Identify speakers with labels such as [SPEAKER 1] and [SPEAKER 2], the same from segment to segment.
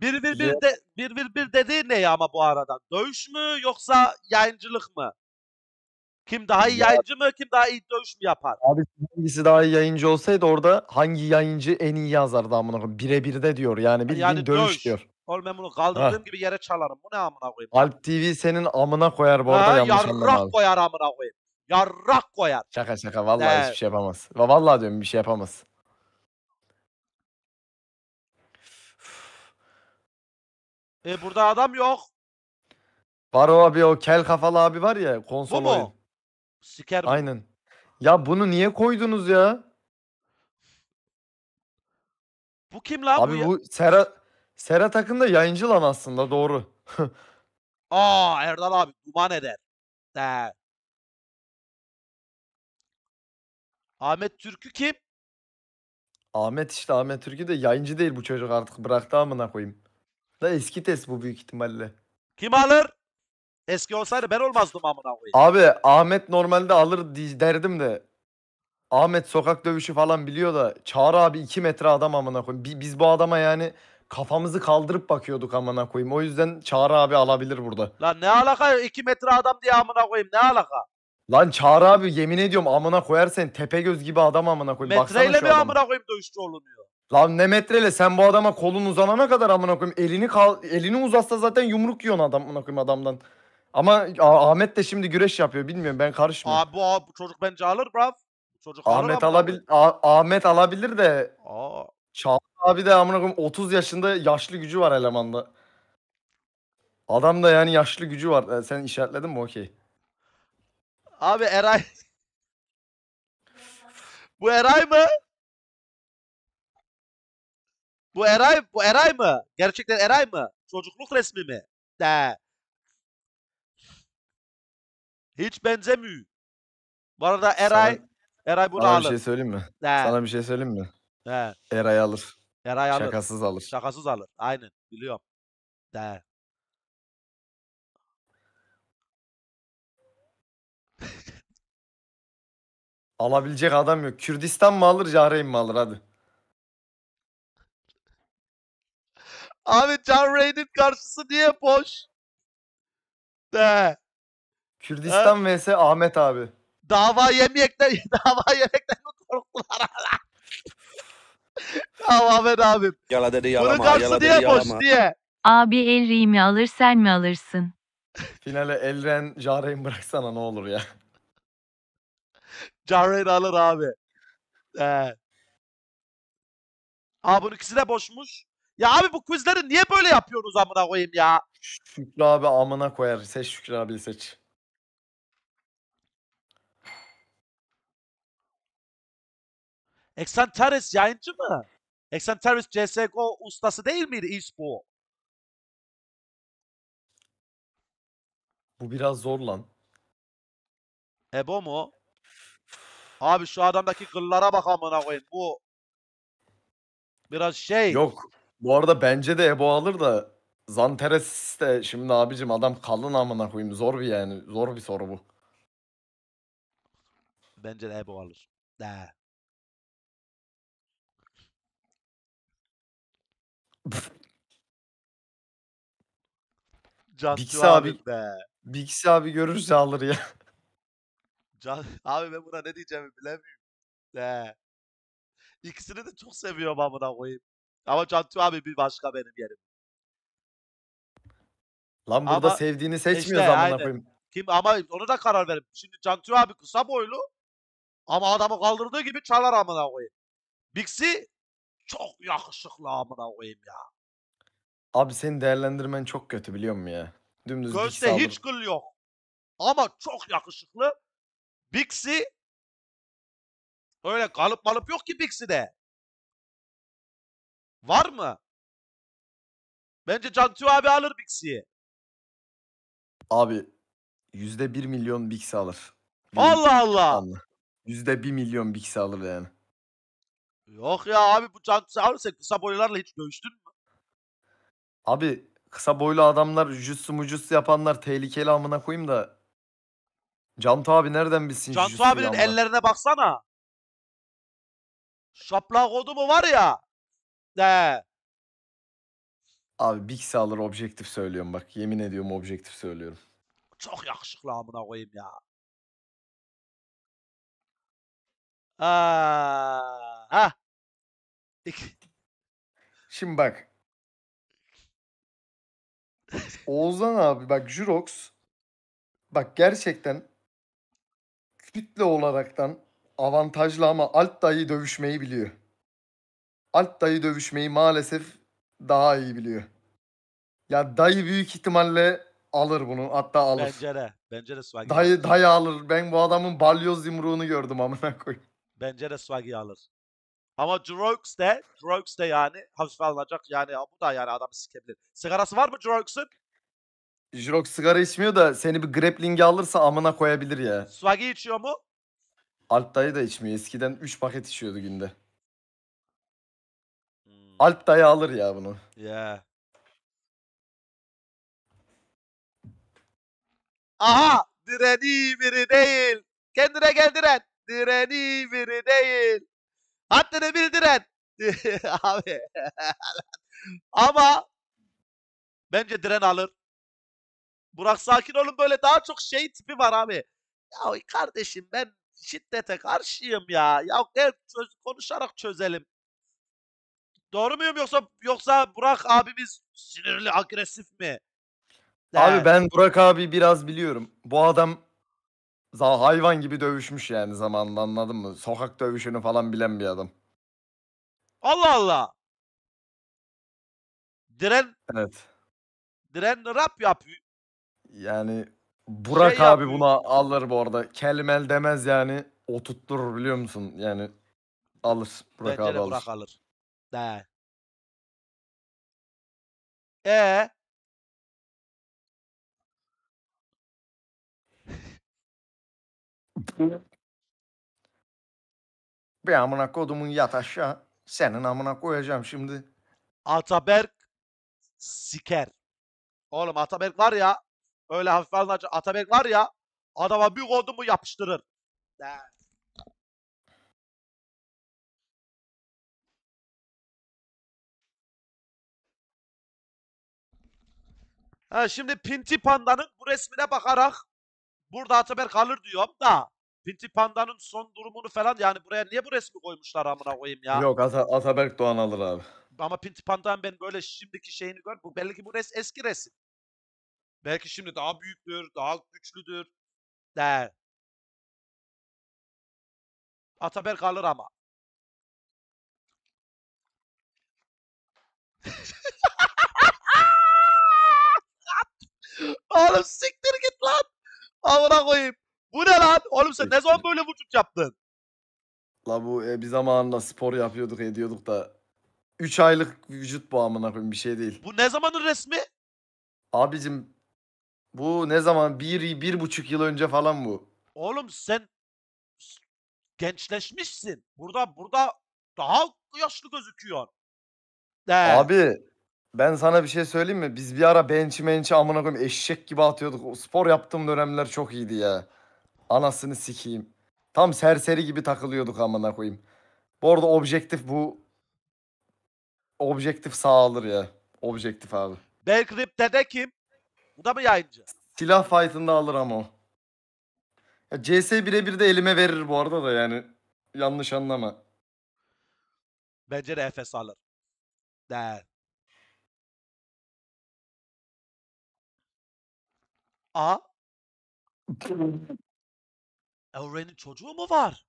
[SPEAKER 1] Bir bir bir de bir bir bir dediği ne ya ama bu arada? Dövüş mü yoksa yayıncılık mı? Kim daha iyi Ya- yayıncı mı? Kim daha iyi dövüş mü yapar?
[SPEAKER 2] Abi hangisi daha iyi yayıncı olsaydı orada hangi yayıncı en iyi yazardı amına koyayım. bir de diyor yani bir Yani dövüş, dövüş. diyor.
[SPEAKER 1] Oğlum ben bunu kaldırdığım gibi yere çalarım. Bu ne amına koyayım? Alp
[SPEAKER 2] TV senin amına koyar bu arada Ha, yanlış anlama yarrak
[SPEAKER 1] koyar amına koyayım. Yarrak koyar.
[SPEAKER 2] Şaka şaka vallahi Evet. hiçbir şey yapamaz. Va- Vallahi diyorum bir şey yapamaz.
[SPEAKER 1] E burada adam yok.
[SPEAKER 2] Var o abi o kel kafalı abi var ya konsol Bu mu? oyun. Siker. Aynen. Ya bunu niye koydunuz ya? Bu kim lan bu? Abi bu Sera sera Akın yayıncı lan aslında doğru.
[SPEAKER 1] Aa Erdal abi duman eder. He.
[SPEAKER 2] Ahmet Türk'ü kim? Ahmet işte Ahmet Türk'ü de yayıncı değil bu çocuk artık bıraktı amına koyayım. Da eski test bu büyük ihtimalle. Kim alır?
[SPEAKER 1] Eski olsaydı ben olmazdım amına koyayım. Abi
[SPEAKER 2] Ahmet normalde alır di- derdim de. Ahmet sokak dövüşü falan biliyor da Çağrı abi 2 metre adam amına koyayım. Biz bu adama yani kafamızı kaldırıp bakıyorduk amına koyayım. O yüzden Çağrı abi alabilir burada. Lan ne
[SPEAKER 1] alaka 2 metre adam diye amına koyayım ne alaka?
[SPEAKER 2] Lan Çağrı abi yemin ediyorum amına koyarsan göz gibi adam amına koyayım. Baksana Metreyle mi amına
[SPEAKER 1] koyayım dövüşçü olunuyor?
[SPEAKER 2] Lan ne metrele sen bu adama kolun uzanana kadar amına koyayım. Elini kal elini uzatsa zaten yumruk yiyorsun adam amına koyayım adamdan. Ama Ahmet de şimdi güreş yapıyor bilmiyorum ben karışmıyorum. Abi bu, bu çocuk bence alır brav.
[SPEAKER 1] Çocuk Ahmet abi. alabil
[SPEAKER 2] A- Ahmet alabilir de Aa, Çağlar abi de amına koyayım 30 yaşında yaşlı gücü var elemanda. Adam da yani yaşlı gücü var. E, sen işaretledin mi okey.
[SPEAKER 1] Abi Eray. bu Eray mı? Bu Eray, bu Eray mı? Gerçekten Eray mı? Çocukluk resmi mi? De. Hiç benzemiyor. Bu arada Eray, Sana... Eray bunu Sana bir şey söyleyeyim mi? De. Sana bir
[SPEAKER 2] şey söyleyeyim mi? De. Eray alır. Eray alır. Şakasız alır.
[SPEAKER 1] Şakasız alır. Aynen. Biliyorum. De. Alabilecek
[SPEAKER 2] adam yok. Kürdistan mı alır, Cahreyn mi alır hadi.
[SPEAKER 1] Abi John Ray'nin karşısı niye boş?
[SPEAKER 2] De. Kürdistan vs Ahmet abi. Dava yemekten dava yemekten mi korktular? Tamam Ahmet abi. Yala dedi
[SPEAKER 1] Bunun karşısı niye boş diye. Abi el mi alır sen mi alırsın?
[SPEAKER 2] Finale Elren Jare'yi bıraksana ne olur ya. John alır abi. De. Abi bunun ikisi de boşmuş.
[SPEAKER 1] Ya abi bu quizleri niye böyle yapıyorsunuz amına koyayım ya?
[SPEAKER 2] Şükrü abi amına koyar. Seç Şükrü abi seç.
[SPEAKER 1] Eksan Teres yayıncı mı? Eksan Teres CSGO ustası değil miydi e-spor? Bu biraz zor lan. Ebo mu? Abi şu adamdaki kıllara bak amına koyayım. Bu
[SPEAKER 2] biraz şey. Yok. Bu arada bence de Ebo alır da Zanteres de şimdi abicim adam kalın amına koyayım. Zor bir yani. Zor bir soru bu.
[SPEAKER 1] Bence de Ebo alır. De. Cansu Bixi abi-
[SPEAKER 2] be. Bixi abi görürse alır ya.
[SPEAKER 1] Can... Abi ben buna ne diyeceğimi bilemiyorum. De. İkisini de çok seviyorum amına koyayım. Ama Cantu abi bir başka benim yerim.
[SPEAKER 2] Lan burada Ama sevdiğini seçmiyor işte, amına aynen.
[SPEAKER 1] Kim ama ona da karar verim. Şimdi Cantu abi kısa boylu ama adamı kaldırdığı gibi çalar amına koyayım. Bixi çok yakışıklı amına koyayım ya.
[SPEAKER 2] Abi senin değerlendirmen çok kötü biliyor musun ya? Dümdüz Gözde hiç
[SPEAKER 1] gül yok. Ama çok yakışıklı. Bixi öyle kalıp malıp yok ki Bixi'de. Var mı? Bence Cantu abi alır Bixi'yi.
[SPEAKER 2] Abi yüzde bir milyon Bix'i alır. Allah Allah. Yüzde bir milyon Bix'i alır yani.
[SPEAKER 1] Yok ya abi bu Cantu alırsa kısa boylarla hiç dövüştün mü?
[SPEAKER 2] Abi kısa boylu adamlar jutsu mucutsu yapanlar tehlikeli amına koyayım da. Cantu abi nereden bilsin Cantu abinin
[SPEAKER 1] ellerine baksana. Şaplak kodu mu var ya de.
[SPEAKER 2] Abi Bix'i alır objektif söylüyorum bak. Yemin ediyorum objektif söylüyorum.
[SPEAKER 1] Çok yakışıklı amına koyayım ya. Aa, ha. Şimdi bak.
[SPEAKER 2] Oğuzhan abi bak Jurox bak gerçekten kitle olaraktan avantajlı ama alt dayı dövüşmeyi biliyor. Alt dayı dövüşmeyi maalesef daha iyi biliyor. Ya dayı büyük ihtimalle alır bunu. Hatta alır. Bence de.
[SPEAKER 1] Bence de Swaggy Dayı, alır. dayı
[SPEAKER 2] alır. Ben bu adamın balyoz yumruğunu gördüm amına koy.
[SPEAKER 1] Bence de Swaggy alır. Ama Drox de, Drox de yani hafif alınacak yani bu da yani adam sikebilir.
[SPEAKER 2] Sigarası var mı Drox'un? Jirok sigara içmiyor da seni bir grappling'e alırsa amına koyabilir ya.
[SPEAKER 1] Swaggy içiyor mu?
[SPEAKER 2] Alt dayı da içmiyor. Eskiden 3 paket içiyordu günde. Hmm. Alp dayı alır ya bunu.
[SPEAKER 1] Ya. Aha! Direni biri değil. Kendine gel diren. Direni biri değil. Haddini bildiren. Abi. Ama bence diren alır. Burak sakin olun böyle daha çok şey tipi var abi. Ya kardeşim ben şiddete karşıyım ya. Ya gel çöz, konuşarak çözelim. Doğru muyum yoksa yoksa Burak abimiz sinirli, agresif mi?
[SPEAKER 2] Abi ben Burak abi biraz biliyorum. Bu adam za hayvan gibi dövüşmüş yani zamanında anladın mı? Sokak dövüşünü falan bilen bir adam.
[SPEAKER 1] Allah Allah.
[SPEAKER 2] Diren Evet. diren rap yapıyor. Yani şey
[SPEAKER 1] Burak Şey abi yapıyor.
[SPEAKER 2] buna alır bu arada. Kelmel demez yani oturtturur biliyor musun? Yani alır. Burak Bence abi alır. Burak alır
[SPEAKER 1] de. E ee?
[SPEAKER 2] Bir amına kodumun yat aşağı. Senin amına koyacağım şimdi. Ataberk siker. Oğlum Ataberk var ya öyle hafif
[SPEAKER 1] alınca Ataberk var ya adama bir kodumu yapıştırır. De. Ha, şimdi Pinti Panda'nın bu resmine bakarak burada Ataberk kalır diyorum da Pinti Panda'nın son durumunu falan yani buraya niye bu resmi koymuşlar amına koyayım ya? Yok Ata
[SPEAKER 2] Ataberk Doğan alır abi.
[SPEAKER 1] Ama Pinti Panda'nın ben böyle şimdiki şeyini gör. Bu belli ki bu res eski resim. Belki şimdi daha büyüktür, daha güçlüdür. De. Ataberk kalır ama. oğlum siktir git lan. Amına koyayım. Bu ne lan? Oğlum sen ne zaman böyle vücut
[SPEAKER 2] yaptın? La bu e, bir zamanla spor yapıyorduk ediyorduk da 3 aylık vücut bu amına koyayım bir şey değil. Bu ne zamanın resmi? Abicim bu ne zaman? Bir, bir buçuk yıl önce falan bu. Oğlum sen
[SPEAKER 1] gençleşmişsin. Burada burada daha yaşlı gözüküyor.
[SPEAKER 2] De. Abi ben sana bir şey söyleyeyim mi? Biz bir ara bench mençi amına koyayım eşek gibi atıyorduk. O spor yaptığım dönemler çok iyiydi ya. Anasını sikeyim. Tam serseri gibi takılıyorduk amına koyayım. Bu arada objektif bu objektif sağalır ya. Objektif abi. Belklip'te de kim? Bu da mı yayıncı? Silah fight'ında alır ama o. Ya CS birebir de elime verir bu arada da yani. Yanlış anlama.
[SPEAKER 1] Bence de Efes alır. Der. A. Elray'ın çocuğu mu var?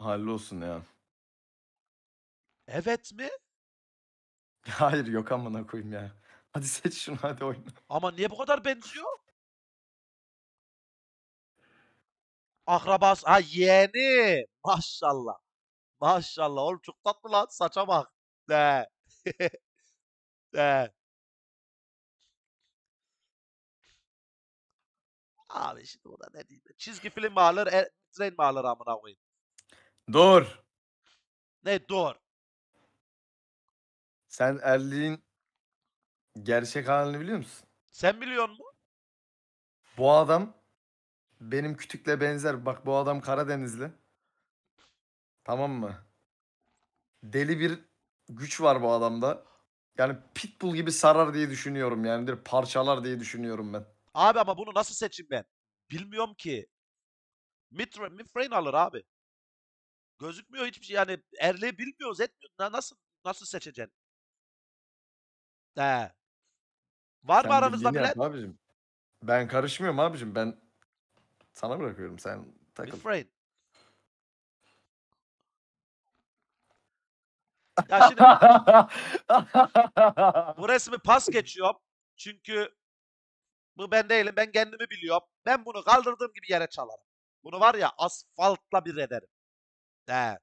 [SPEAKER 1] olsun ya. Evet mi? Hayır yok amına koyayım ya. Hadi seç şunu hadi oyna. Ama niye bu kadar benziyor? Akrabas. Ha yeğeni. Maşallah. Maşallah. Oğlum çok tatlı lan. Saça bak. De. De. Abi şimdi da ne diyeyim. Çizgi film mi alır, e, tren mi alır amına koyayım? Dur. Ne dur?
[SPEAKER 2] Sen erliğin gerçek halini biliyor musun? Sen biliyor musun? Bu adam benim kütükle benzer. Bak bu adam Karadenizli. Tamam mı? Deli bir güç var bu adamda. Yani pitbull gibi sarar diye düşünüyorum yani. bir parçalar diye düşünüyorum ben. Abi ama bunu nasıl seçeyim ben? Bilmiyorum ki.
[SPEAKER 1] Midframe, midframe alır abi. Gözükmüyor hiçbir şey. Yani erle bilmiyoruz etmiyoruz. Nasıl nasıl seçeceksin?
[SPEAKER 2] He. Var Sen mı aranızda bilen? abicim. Ben karışmıyorum abicim. Ben sana bırakıyorum. Sen takıl. Midframe.
[SPEAKER 1] Ya şimdi bu resmi pas geçiyorum. Çünkü bu ben değilim. Ben kendimi biliyorum. Ben bunu kaldırdığım gibi yere çalarım. Bunu var ya asfaltla bir ederim. De.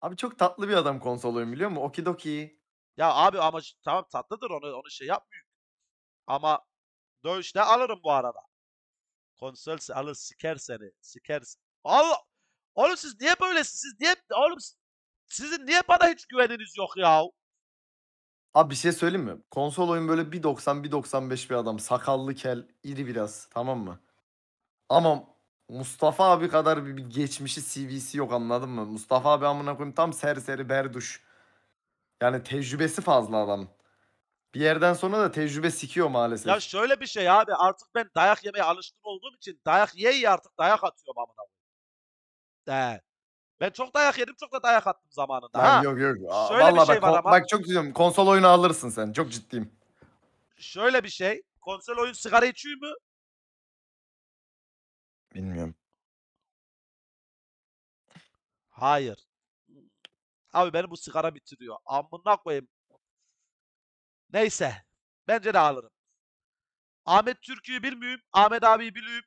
[SPEAKER 1] Abi çok tatlı bir adam
[SPEAKER 2] konsol oyun biliyor musun? Okidoki.
[SPEAKER 1] Ya abi ama tamam tatlıdır onu onu şey yapmıyor. Ama dövüşte alırım bu arada. Konsol alır siker seni. Siker. Allah! Oğlum siz niye böylesiniz? Siz niye oğlum sizin niye bana hiç güveniniz yok ya?
[SPEAKER 2] Abi bir şey söyleyeyim mi? Konsol oyun böyle 1.90-1.95 bir adam. Sakallı kel, iri biraz tamam mı? Ama Mustafa abi kadar bir, bir geçmişi CV'si yok anladın mı? Mustafa abi amına koyayım tam serseri berduş. Yani tecrübesi fazla adam. Bir yerden sonra da tecrübe sikiyor maalesef. Ya
[SPEAKER 1] şöyle bir şey abi artık ben dayak yemeye alışkın olduğum için dayak ye artık dayak atıyorum amına. koyayım. Ben çok dayak yedim, çok da dayak attım zamanında. Ha. Lan yok yok. Aa, Şöyle bir şey bak, var ama. bak
[SPEAKER 2] çok ciddiyim. Konsol oyunu alırsın sen. Çok ciddiyim.
[SPEAKER 1] Şöyle bir şey. Konsol oyun sigara içiyor mu? Bilmiyorum. Hayır. Abi beni bu sigara bitiriyor. Amına koyayım. Neyse. Bence de alırım. Ahmet Türk'ü bilmiyorum. Ahmet abi biliyorum.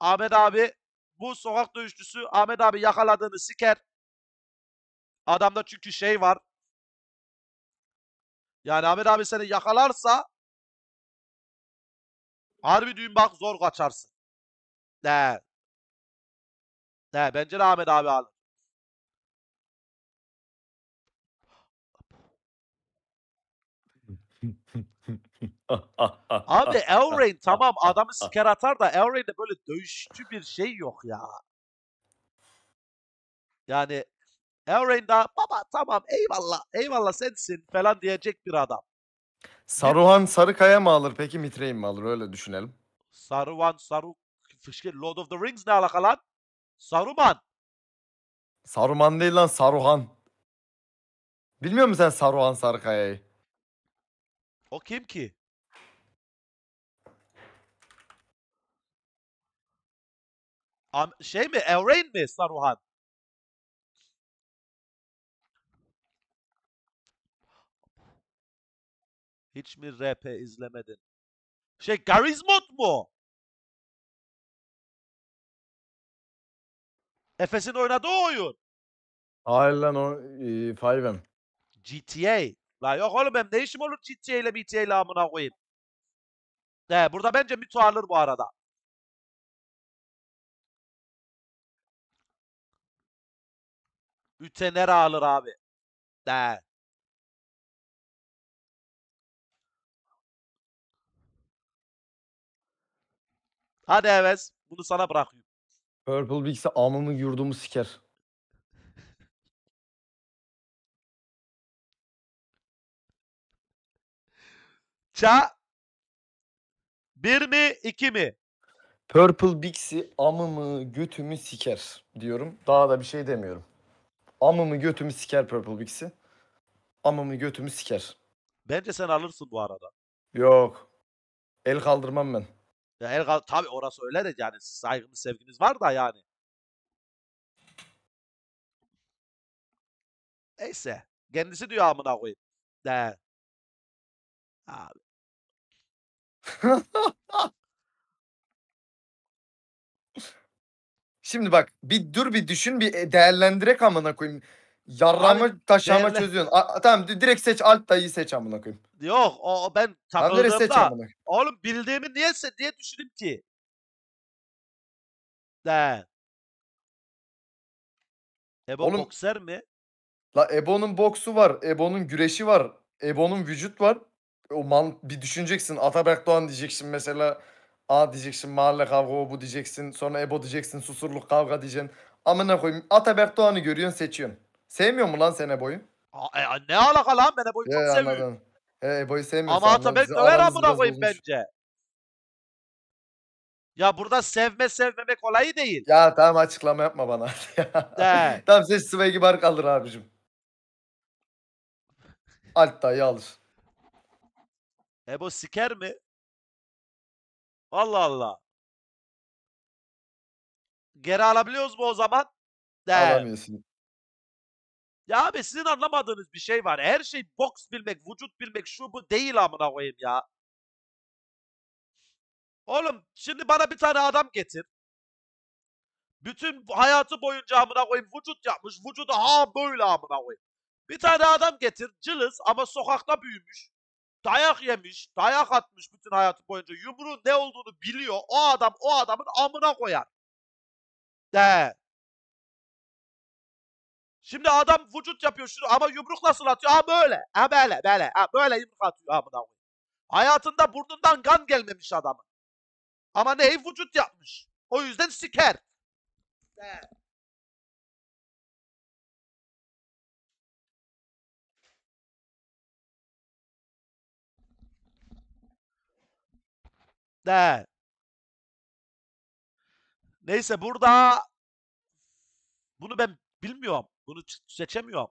[SPEAKER 1] Ahmet abi bu sokak dövüşçüsü Ahmet abi yakaladığını siker. Adamda çünkü şey var. Yani Ahmet abi seni yakalarsa harbi düğün bak zor kaçarsın. de de Bence de Ahmet abi alır. Abi Elrain tamam adamı siker atar da Elrain'de böyle dövüşçü bir şey yok ya. Yani Elrain daha baba tamam eyvallah eyvallah sensin falan diyecek bir adam.
[SPEAKER 2] Saruhan Sarıkaya mı alır peki Mitre'yi mi alır öyle düşünelim.
[SPEAKER 1] Saruhan Saru fışkır Lord of the Rings ne alaka lan? Saruman.
[SPEAKER 2] Saruman değil lan Saruhan. Bilmiyor musun sen Saruhan Sarıkaya'yı? O kim ki?
[SPEAKER 1] Am şey mi? Elrain mi Saruhan? Hiç mi RP e izlemedin? Şey Garizmot mu? Efes'in oynadığı oyun. Hayır lan o e, Five'em. GTA. La yok oğlum benim ne işim olur GTA ile BTA ile amına koyayım. He, burada bence Mito alır bu arada. Ütener alır abi. De. Hadi Heves. Bunu sana bırakıyorum. Purple Bigs'e amımı yurdumu siker. Ça.
[SPEAKER 2] Bir mi iki mi? Purple Bixi amımı götümü siker diyorum. Daha da bir şey demiyorum. Amımı götümü siker Purple Bix'i. Amımı götümü siker.
[SPEAKER 1] Bence sen alırsın bu arada. Yok. El kaldırmam ben. Ya el kal tabi orası öyle de yani saygımız sevgimiz var da yani. Neyse. Kendisi diyor amına koyayım. De. Abi.
[SPEAKER 2] Şimdi bak bir dur bir düşün bir e, değerlendirek amına koyayım. Yarrama taşlama taşama çözüyorsun. A- tamam direkt seç alt dayıyı seç amına koyayım.
[SPEAKER 1] Yok o ben
[SPEAKER 2] Tamam direkt seç takıldığımda. amına koyayım.
[SPEAKER 1] Oğlum bildiğimi niyeyse niye düşündüm ki?
[SPEAKER 2] De. Ebo Oğlum- bokser mi? La Ebo'nun boksu var. Ebo'nun güreşi var. Ebo'nun vücut var. O man bir düşüneceksin. Atabek Doğan diyeceksin mesela. A diyeceksin mahalle kavga o bu diyeceksin. Sonra Ebo diyeceksin susurluk kavga diyeceksin. Amına koyayım Ataberk Doğan'ı görüyorsun seçiyorsun. Sevmiyor mu lan sen Ebo'yu?
[SPEAKER 1] e, ne alaka lan ben Ebo'yu çok seviyorum.
[SPEAKER 2] E Ebo'yu sevmiyorsun. Ama Ataberk döver amına koyayım bence. Ya burada sevme sevmemek olayı değil. Ya tamam açıklama yapma bana. De. tamam seç Swaggy Bar kalır abicim. Alt dayı alır.
[SPEAKER 1] Ebo siker mi? Allah Allah. Geri alabiliyoruz mu o zaman? Değil. Alamıyorsun. Ya abi sizin anlamadığınız bir şey var. Her şey boks bilmek, vücut bilmek şu bu değil amına koyayım ya. Oğlum şimdi bana bir tane adam getir. Bütün hayatı boyunca amına koyayım vücut yapmış. Vücudu ha böyle amına koyayım. Bir tane adam getir. Cılız ama sokakta büyümüş dayak yemiş, dayak atmış bütün hayatı boyunca yumruğun ne olduğunu biliyor. O adam o adamın amına koyar. De. Şimdi adam vücut yapıyor şunu ama yumruk nasıl atıyor? Ha böyle. Ha böyle böyle. Ha böyle yumruk atıyor amına koyar. Hayatında burnundan kan gelmemiş adamın. Ama neyi vücut yapmış. O yüzden siker. De. İşte. Neyse burada bunu ben bilmiyorum. Bunu seçemiyorum.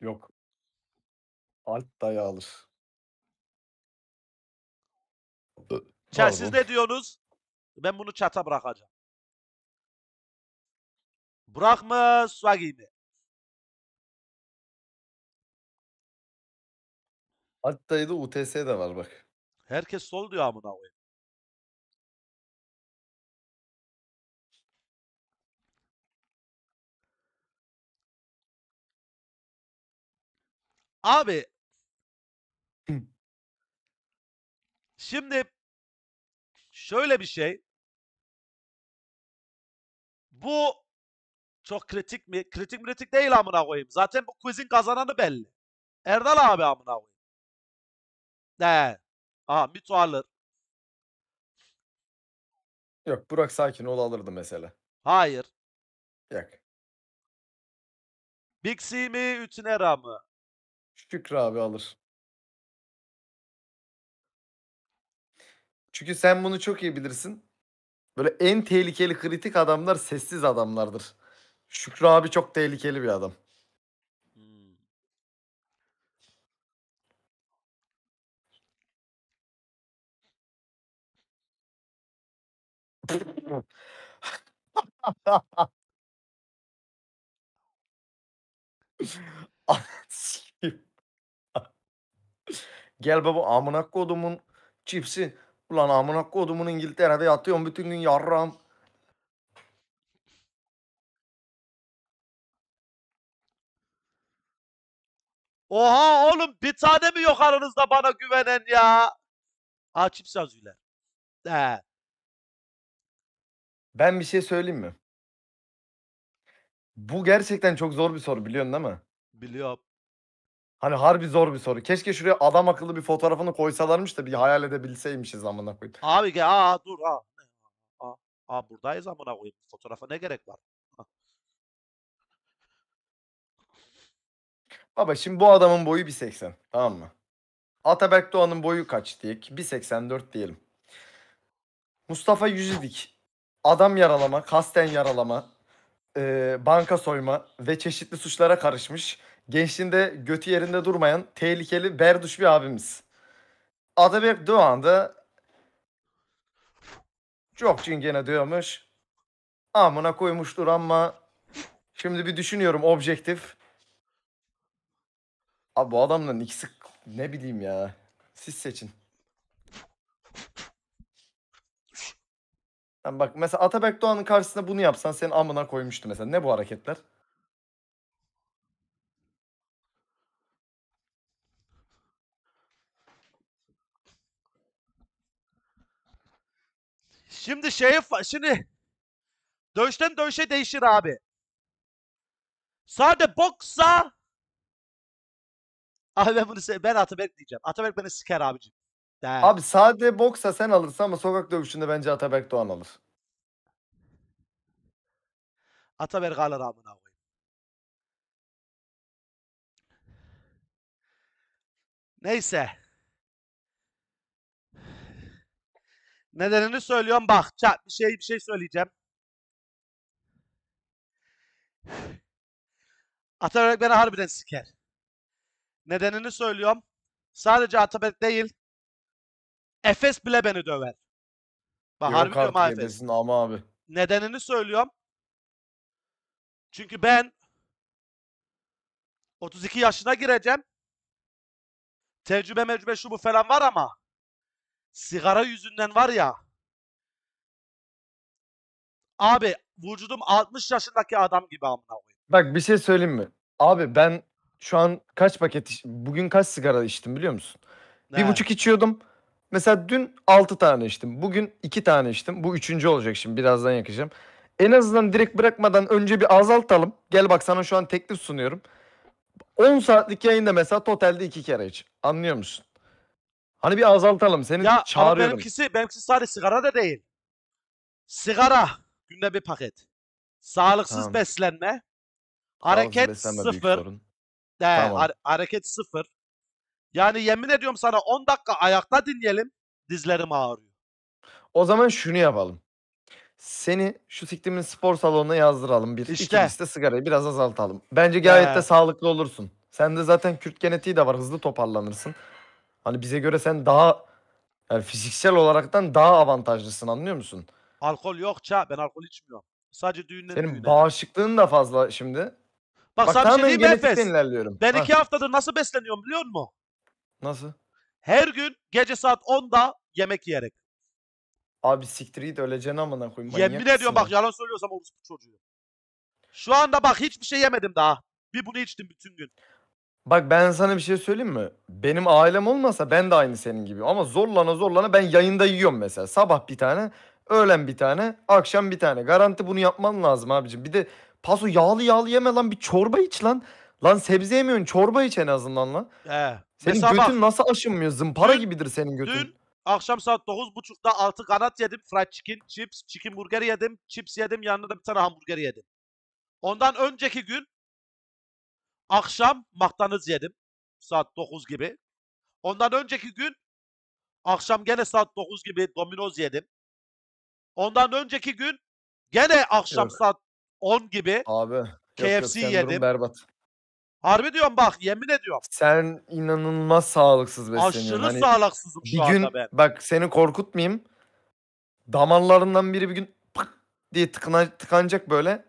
[SPEAKER 1] Yok. Alt dayı alır. Çel siz ne diyorsunuz? Ben bunu çata bırakacağım. Burak mı Swaggy mi? Alt dayıda UTS de var bak. Herkes sol diyor amına koyayım. Abi şimdi şöyle bir şey bu çok kritik mi? Kritik mi kritik değil amına koyayım. Zaten bu quizin kazananı belli. Erdal abi amına koyayım. Ne? Aha Mito alır. Yok Burak sakin ol alırdı mesela. Hayır. Yok. Bixi mi Ütünera mı?
[SPEAKER 2] Şükrü abi alır. Çünkü sen bunu çok iyi bilirsin. Böyle en tehlikeli kritik adamlar sessiz adamlardır. Şükrü abi çok tehlikeli bir adam. Ananı sikeyim. Gel baba amına kodumun cipsi. Ulan amına kodumun İngiltere'de yatıyorum bütün gün yarram.
[SPEAKER 1] Oha oğlum bir tane mi yok aranızda bana güvenen ya? Ha çips yazıyorlar. He.
[SPEAKER 2] Ben bir şey söyleyeyim mi? Bu gerçekten çok zor bir soru biliyorsun değil mi? Biliyorum. Hani harbi zor bir soru. Keşke şuraya adam akıllı bir fotoğrafını koysalarmış da bir hayal edebilseymişiz amına koyayım.
[SPEAKER 1] Abi gel aa dur aa. Aa, aa buradayız amına koyayım. Fotoğrafa ne gerek var?
[SPEAKER 2] Baba şimdi bu adamın boyu 1.80 tamam mı? Ataberk Doğan'ın boyu kaç diyek? 1.84 diyelim. Mustafa dik adam yaralama, kasten yaralama, e, banka soyma ve çeşitli suçlara karışmış, gençliğinde götü yerinde durmayan tehlikeli berduş bir abimiz. Adabek Doğan da çok çingene diyormuş. Amına koymuştur ama şimdi bir düşünüyorum objektif. Abi bu adamların ikisi ne bileyim ya. Siz seçin. Yani bak mesela Atabek Doğan'ın karşısında bunu yapsan senin amına koymuştu mesela. Ne bu hareketler?
[SPEAKER 1] Şimdi şeye şimdi dövüşten dövüşe değişir abi. Sade boksa Abi ben bunu ben Atabek diyeceğim. Atabek beni siker abicim.
[SPEAKER 2] Der. Abi sade boksa sen alırsın ama sokak dövüşünde bence Ataberk Doğan alır. Ataberk alır amına koyayım.
[SPEAKER 1] Neyse. Nedenini söylüyorum bak. Çat bir şey bir şey söyleyeceğim. Ataberk beni harbiden siker. Nedenini söylüyorum. Sadece Ataberk değil. Efes bile beni döver.
[SPEAKER 2] Bak Yok harbi diyorum Efes. ama abi.
[SPEAKER 1] Nedenini söylüyorum. Çünkü ben 32 yaşına gireceğim. Tecrübe mecrübe şu bu falan var ama sigara yüzünden var ya abi vücudum 60 yaşındaki adam gibi amına koyayım.
[SPEAKER 2] Bak bir şey söyleyeyim mi? Abi ben şu an kaç paket iç- bugün kaç sigara içtim biliyor musun? Bir buçuk içiyordum. Mesela dün 6 tane içtim. Bugün 2 tane içtim. Bu üçüncü olacak şimdi. Birazdan yakacağım. En azından direkt bırakmadan önce bir azaltalım. Gel bak sana şu an teklif sunuyorum. 10 saatlik yayında mesela totalde 2 kere iç. Anlıyor musun? Hani bir azaltalım. Seni ya, çağırıyorum. Ama benimkisi, benimkisi sadece sigara da değil. Sigara
[SPEAKER 1] günde bir paket. Sağlıksız tamam. beslenme.
[SPEAKER 2] Hareket sıfır. De,
[SPEAKER 1] tamam. har- hareket sıfır. Yani yemin ediyorum sana 10 dakika ayakta
[SPEAKER 2] dinleyelim. Dizlerim ağrıyor. O zaman şunu yapalım. Seni şu siktimin spor salonuna yazdıralım. Bir İşte. ikincisi de sigarayı biraz azaltalım. Bence gayet He. de sağlıklı olursun. Sende zaten Kürt genetiği de var. Hızlı toparlanırsın. Hani bize göre sen daha yani fiziksel olaraktan daha avantajlısın anlıyor musun? Alkol yok ça. Ben
[SPEAKER 1] alkol içmiyorum. Sadece düğünlerin Senin düğüne.
[SPEAKER 2] bağışıklığın da fazla şimdi.
[SPEAKER 1] Bak, Bak sana bir şey diyeyim Efes? Ben iki haftadır nasıl besleniyorum biliyor musun?
[SPEAKER 2] Nasıl? Her gün
[SPEAKER 1] gece saat 10'da yemek yiyerek. Abi siktir git öleceğini amına koyayım. manyak Yemin ediyorum bak yalan söylüyorsam orospu çocuğu. Şu anda bak hiçbir şey yemedim daha. Bir bunu içtim bütün gün.
[SPEAKER 2] Bak ben sana bir şey söyleyeyim mi? Benim ailem olmasa ben de aynı senin gibi. Ama zorlana zorlana ben yayında yiyorum mesela. Sabah bir tane, öğlen bir tane, akşam bir tane. Garanti bunu yapman lazım abicim. Bir de paso yağlı yağlı yeme lan bir çorba iç lan. Lan sebze yemiyorsun çorba iç en azından lan. He. Senin Mesela bak, götün nasıl aşınmıyor? Zımpara Dün- gibidir senin götün. dün
[SPEAKER 1] akşam saat 9.30'da 6 kanat yedim. Fried chicken, chips, chicken burger yedim. Chips yedim. Yanına da bir tane hamburger yedim. Ondan önceki gün akşam McDonald's yedim. Saat 9 gibi. Ondan önceki gün akşam gene saat 9 gibi Domino's yedim. Ondan önceki gün
[SPEAKER 2] gene akşam Yok. saat 10 gibi Abi. yok, yok, KFC yedim. Berbat. Harbi diyorum bak yemin ediyorum. Sen inanılmaz sağlıksız besleniyorsun. Aşırı hani sağlıksızım şu bir gün, anda ben. Bak seni korkutmayayım. Damarlarından biri bir gün pık diye tıkına, tıkanacak böyle.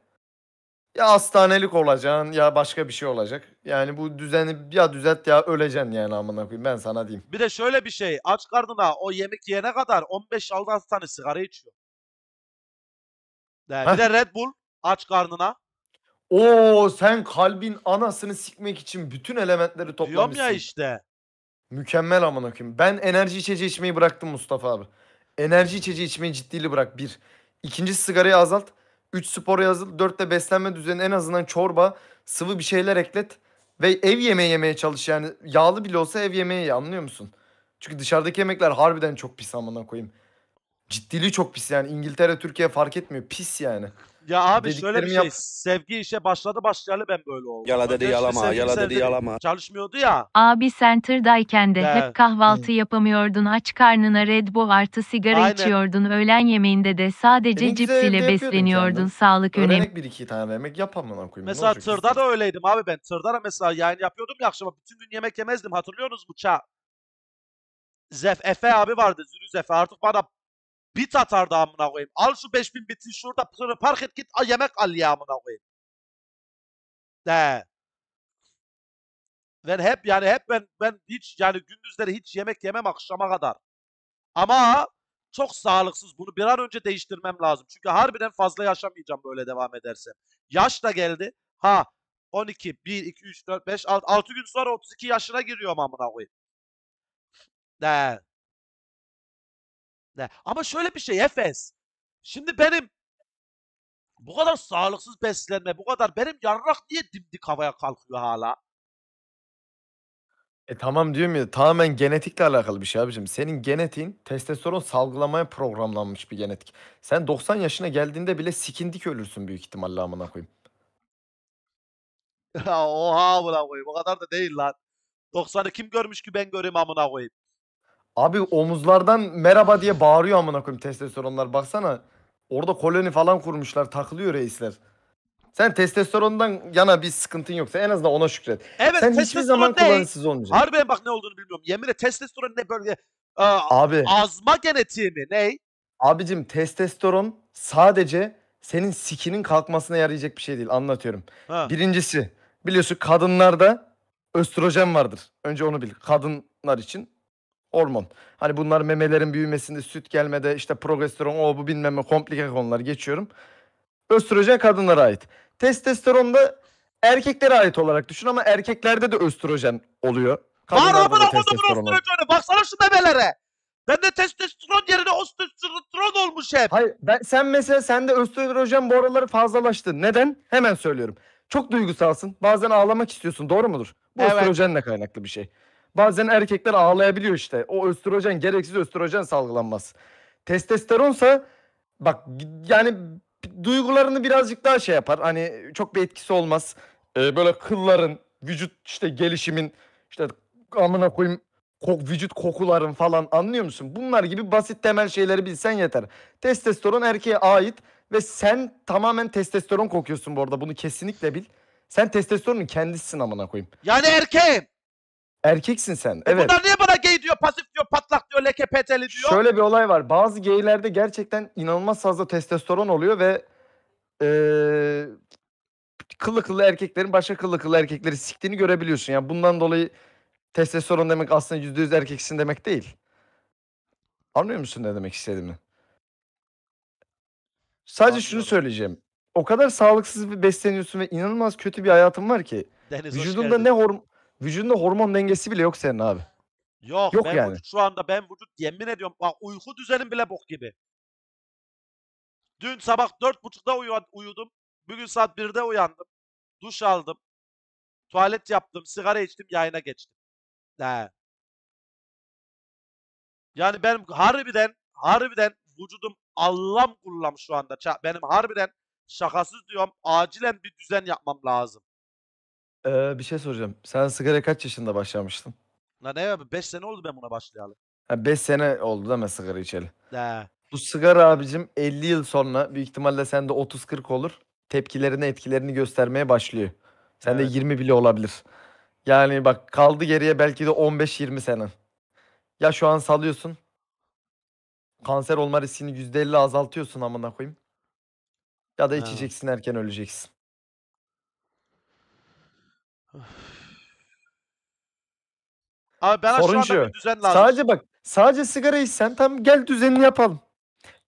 [SPEAKER 2] Ya hastanelik olacaksın ya başka bir şey olacak. Yani bu düzeni ya düzelt ya öleceksin yani amına koyayım ben sana diyeyim. Bir de şöyle bir şey
[SPEAKER 1] aç karnına o yemek yiyene kadar 15-16 tane sigara içiyor.
[SPEAKER 2] Yani bir de Red Bull aç karnına. O sen kalbin anasını sikmek için bütün elementleri toplamışsın. Diyorum ya işte. Mükemmel amına koyayım. Ben enerji içeceği içmeyi bıraktım Mustafa abi. Enerji içeceği içmeyi ciddili bırak bir. İkincisi sigarayı azalt. Üç spor yazıl. Dört de beslenme düzeni en azından çorba, sıvı bir şeyler eklet. Ve ev yemeği yemeye çalış yani. Yağlı bile olsa ev yemeği ye anlıyor musun? Çünkü dışarıdaki yemekler harbiden çok pis amına koyayım. Ciddiliği çok pis yani. İngiltere, Türkiye fark etmiyor. Pis yani.
[SPEAKER 1] Ya abi şöyle bir şey. yap. Sevgi işe başladı başlayalı ben böyle oldum. Yala dedi yalama, yala dedi yalama. Çalışmıyordu ya. Abi center'dayken de He. hep kahvaltı yapamıyordun.
[SPEAKER 2] Aç karnına Red Bull artı sigara Aynen. içiyordun. Öğlen yemeğinde de sadece cips ile besleniyordun. kendim. Sağlık önemli. Öğrenek bir iki tane yemek yapamam amına koyayım. Mesela tırda da öyleydim abi ben. Tırda
[SPEAKER 1] da mesela yayın yapıyordum ya akşama. Bütün gün yemek yemezdim hatırlıyorsunuz bu ça? Zef Efe abi vardı. Zürü zef artık bana Bit atar da amına koyayım. Al şu 5000 biti şurada sonra park et git yemek al ya amına koyayım. De. Ben hep yani hep ben ben hiç yani gündüzleri hiç yemek yemem akşama kadar. Ama çok sağlıksız. Bunu bir an önce değiştirmem lazım. Çünkü harbiden fazla yaşamayacağım böyle devam edersem. Yaş da geldi. Ha 12, 1, 2, 3, 4, 5, 6, 6 gün sonra 32 yaşına giriyorum amına koyayım. De. Ne? Ama şöyle bir şey Efes. Şimdi benim bu kadar sağlıksız beslenme, bu kadar benim yarrak niye dimdik havaya kalkıyor hala?
[SPEAKER 2] E tamam diyorum ya tamamen genetikle alakalı bir şey abicim. Senin genetin testosteron salgılamaya programlanmış bir genetik. Sen 90 yaşına geldiğinde bile sikindik ölürsün büyük ihtimalle amına koyayım.
[SPEAKER 1] Oha amına koyayım o kadar da değil lan. 90'ı kim görmüş ki ben göreyim amına koyayım.
[SPEAKER 2] Abi omuzlardan merhaba diye bağırıyor amına koyayım testosteronlar baksana. Orada koloni falan kurmuşlar takılıyor reisler. Sen testosterondan yana bir sıkıntın yoksa en azından ona şükret. Evet, Sen hiçbir zaman ne? kullanışsız olmayacaksın. Harbiden bak ne olduğunu bilmiyorum. Yeminle testosteron ne böyle aa, e, Abi. azma genetiği mi ne? Abicim testosteron sadece senin sikinin kalkmasına yarayacak bir şey değil anlatıyorum. Ha. Birincisi biliyorsun kadınlarda östrojen vardır. Önce onu bil. Kadınlar için hormon. Hani bunlar memelerin büyümesinde, süt gelmede, işte progesteron, o bu bilmem ne komplike konular geçiyorum. Östrojen kadınlara ait. Testosteron da erkeklere ait olarak düşün ama erkeklerde de östrojen oluyor. Var amına kodumun östrojeni.
[SPEAKER 1] Baksana şu memelere.
[SPEAKER 2] Ben de testosteron yerine östrojen olmuş hep. Hayır ben, sen mesela sende östrojen bu araları fazlalaştı. Neden? Hemen söylüyorum. Çok duygusalsın. Bazen ağlamak istiyorsun. Doğru mudur? Bu Evet. östrojenle kaynaklı bir şey. Bazen erkekler ağlayabiliyor işte. O östrojen gereksiz östrojen salgılanmaz. Testosteronsa bak yani duygularını birazcık daha şey yapar. Hani çok bir etkisi olmaz. Ee, böyle kılların, vücut işte gelişimin işte amına koyayım kok, vücut kokuların falan anlıyor musun? Bunlar gibi basit temel şeyleri bilsen yeter. Testosteron erkeğe ait ve sen tamamen testosteron kokuyorsun bu arada. Bunu kesinlikle bil. Sen testosteronun kendisisin amına koyayım. Yani erkeğim. Erkeksin sen. E Evet. Bunlar
[SPEAKER 1] niye bana gay diyor, pasif diyor, patlak diyor, leke peteli diyor.
[SPEAKER 2] Şöyle bir olay var. Bazı geylerde gerçekten inanılmaz fazla testosteron oluyor ve eee kıllı kıllı erkeklerin başka kıllı kıllı erkekleri siktiğini görebiliyorsun. Yani bundan dolayı testosteron demek aslında yüzde yüz erkeksin demek değil. Anlıyor musun ne demek istediğimi? Sadece şunu söyleyeceğim. O kadar sağlıksız bir besleniyorsun ve inanılmaz kötü bir hayatın var ki. Deniz vücudunda ne horm Vücudunda hormon dengesi bile yok senin abi.
[SPEAKER 1] Yok, Yok ben yani. şu anda ben vücut yemin ediyorum bak uyku düzenim bile bok gibi. Dün sabah 4.30'da uyu- uyudum. Bugün saat 1'de uyandım. Duş aldım. Tuvalet yaptım, sigara içtim, yayına geçtim. He. Yani benim harbiden harbiden vücudum allam kullam şu anda. Benim harbiden şakasız diyorum acilen bir düzen yapmam lazım.
[SPEAKER 2] Ee, bir şey soracağım. Sen sigara kaç yaşında başlamıştın?
[SPEAKER 1] Lan ne abi 5 sene oldu ben buna başlayalı.
[SPEAKER 2] 5 sene oldu değil mi sigara içeli? He. Bu sigara abicim 50 yıl sonra büyük ihtimalle sende 30-40 olur. Tepkilerini etkilerini göstermeye başlıyor. Sende Evet. 20 bile olabilir. Yani bak kaldı geriye belki de 15-20 sene. Ya şu an salıyorsun. Kanser olma riskini %50 azaltıyorsun amına koyayım. Ya da He. içeceksin erken öleceksin. Abi ben Sorun şu anda bir düzen lazım. Sadece bak sadece sigara içsen tam gel düzenini yapalım.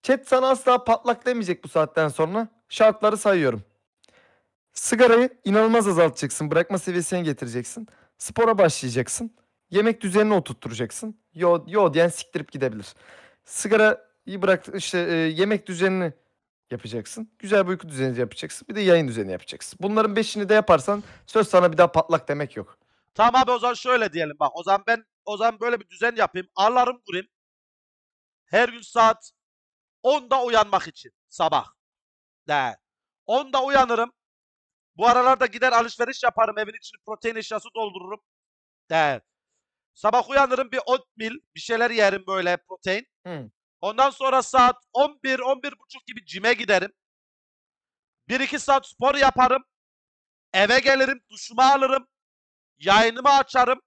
[SPEAKER 2] Chat sana asla patlak demeyecek bu saatten sonra. Şartları sayıyorum. Sigarayı inanılmaz azaltacaksın. Bırakma seviyesine getireceksin. Spora başlayacaksın. Yemek düzenini oturtturacaksın. Yo, yo diyen siktirip gidebilir. Sigarayı bırak işte e, yemek düzenini yapacaksın. Güzel bir uyku düzeni yapacaksın. Bir de yayın düzeni yapacaksın. Bunların beşini de yaparsan söz sana bir daha patlak demek yok.
[SPEAKER 1] Tamam abi o zaman şöyle diyelim bak. O zaman
[SPEAKER 2] ben o zaman böyle bir düzen yapayım. Alarm kurayım.
[SPEAKER 1] Her gün saat 10'da uyanmak için sabah. De. 10'da uyanırım. Bu aralarda gider alışveriş yaparım. Evin içini protein eşyası doldururum. De. Sabah uyanırım bir oatmeal bir şeyler yerim böyle protein. Hmm. Ondan sonra saat 11, 11.30 gibi cime giderim. 1-2 saat spor yaparım. Eve gelirim, duşumu alırım. Yayınımı açarım.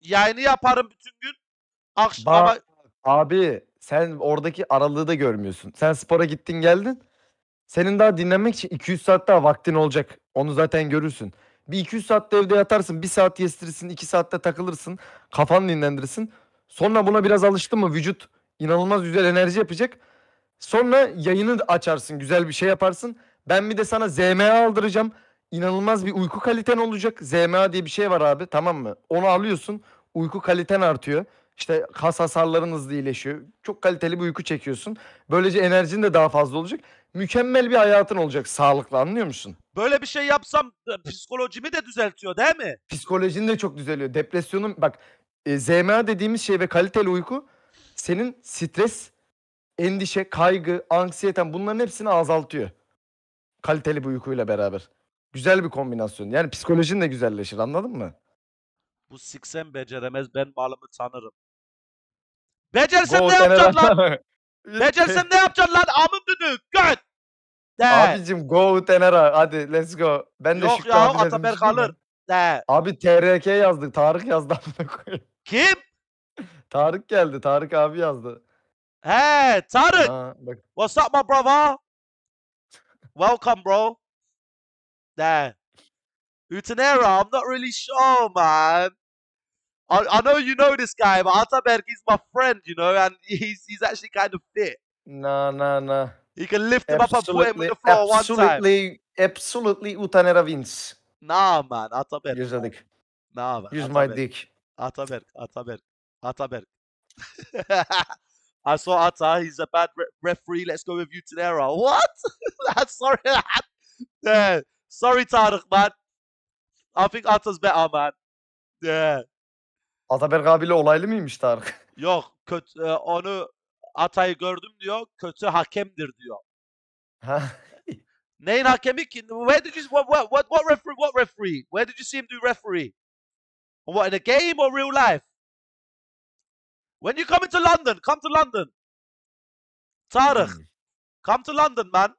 [SPEAKER 1] Yayını yaparım bütün gün. Akşam ama...
[SPEAKER 2] Abi sen oradaki aralığı da görmüyorsun. Sen spora gittin geldin. Senin daha dinlenmek için 200 saat daha vaktin olacak. Onu zaten görürsün. Bir 200 saatte evde yatarsın. Bir saat yestirirsin. iki saatte takılırsın. kafan dinlendirirsin. Sonra buna biraz alıştın mı vücut inanılmaz güzel enerji yapacak. Sonra yayını açarsın. Güzel bir şey yaparsın. Ben bir de sana ZMA aldıracağım. İnanılmaz bir uyku kaliten olacak. ZMA diye bir şey var abi tamam mı? Onu alıyorsun. Uyku kaliten artıyor. İşte kas hasarların hızlı iyileşiyor. Çok kaliteli bir uyku çekiyorsun. Böylece enerjin de daha fazla olacak. Mükemmel bir hayatın olacak sağlıklı anlıyor musun? Böyle bir şey yapsam e, psikolojimi de düzeltiyor değil mi? Psikolojin de çok düzeliyor. Depresyonun bak e, ZMA dediğimiz şey ve kaliteli uyku senin stres, endişe, kaygı, anksiyeten bunların hepsini azaltıyor. Kaliteli bir uykuyla beraber. Güzel bir kombinasyon. Yani psikolojin de güzelleşir anladın mı?
[SPEAKER 1] Bu siksen beceremez ben malımı tanırım. Becersem ne yapacaksın lan? Becersem ne yapacaksın lan? Amın düdük göt. De. Abicim
[SPEAKER 2] go Tenera hadi let's go. Ben de Yok ya Ataberk alır. De. Abi TRK yazdık. Tarık yazdı. Kim? Tarık geldi. Tarık abi yazdı. He Tarık. Ha, bak. What's up my brother?
[SPEAKER 1] Welcome bro. There. Utenera. I'm not really sure, man. I, I know you know this guy, but Ataberg is my friend, you
[SPEAKER 2] know, and he's he's actually kind of fit. No, no, no. You can lift him absolutely, up and put him on the floor one time. Absolutely, absolutely Utenera wins. Nah, man, Ataberg. Use a dick. Nah, man. Use my dick. Ataberk, Ataberk. Ataberk.
[SPEAKER 1] I saw Ata. He's a bad re- referee. Let's go with Utinera. What? sorry. yeah. Sorry, Tarık, man. I think Ata's better, man.
[SPEAKER 2] Yeah. Ataberk abiyle olaylı mıymış Tarık? Yok. Kötü,
[SPEAKER 1] e, onu Atay'ı gördüm diyor. Kötü hakemdir diyor. Neyin hakemi ki? Where did you what, what what what referee what referee? Where did you see him do referee? What in a game or real life? When you come into London, come to London. Tarık, hmm. come to London man.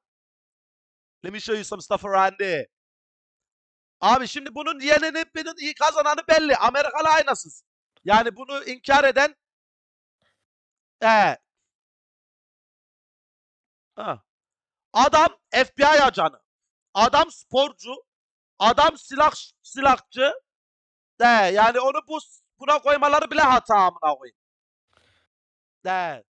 [SPEAKER 1] Let me show you some stuff around there. Abi şimdi bunun yeneni, bunun iyi kazananı belli. Amerikalı aynasız. Yani bunu inkar eden ee, ha. adam FBI ajanı. Adam sporcu. Adam silah silahçı. De, yani onu bu buna koymaları bile hata amına koyayım. that